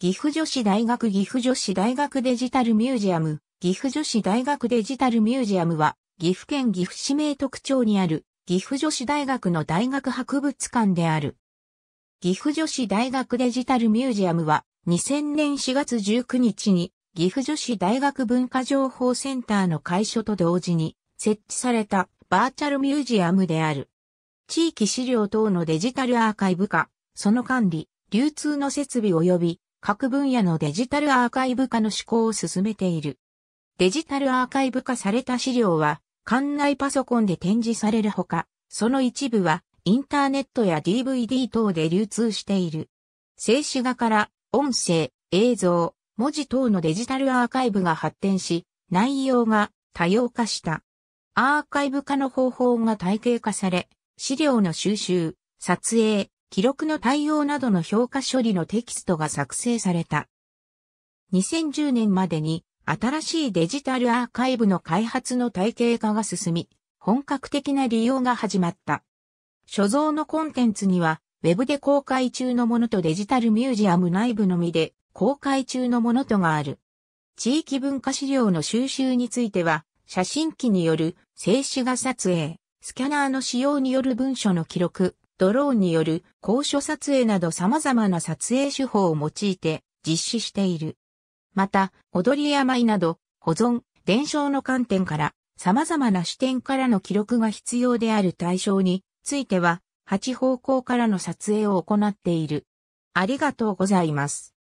岐阜女子大学岐阜女子大学デジタルミュージアム岐阜女子大学デジタルミュージアムは岐阜県岐阜市名特徴にある岐阜女子大学の大学博物館である。岐阜女子大学デジタルミュージアムは2000年4月19日に岐阜女子大学文化情報センターの会所と同時に設置されたバーチャルミュージアムである。地域資料等のデジタルアーカイブ化、その管理、流通の設備及び各分野のデジタルアーカイブ化の試行を進めている。デジタルアーカイブ化された資料は、館内パソコンで展示されるほか、その一部は、インターネットや DVD 等で流通している。静止画から音声、映像、文字等のデジタルアーカイブが発展し、内容が多様化した。アーカイブ化の方法が体系化され、資料の収集、撮影、記録の対応などの評価処理のテキストが作成された。2010年までに新しいデジタルアーカイブの開発の体系化が進み、本格的な利用が始まった。所蔵のコンテンツには、ウェブで公開中のものとデジタルミュージアム内部のみで公開中のものとがある。地域文化資料の収集については、写真機による静止画撮影、スキャナーの使用による文書の記録、ドローンによる高所撮影など様々な撮影手法を用いて実施している。また、踊りや舞など、保存、伝承の観点から様々な視点からの記録が必要である対象については、8方向からの撮影を行っている。ありがとうございます。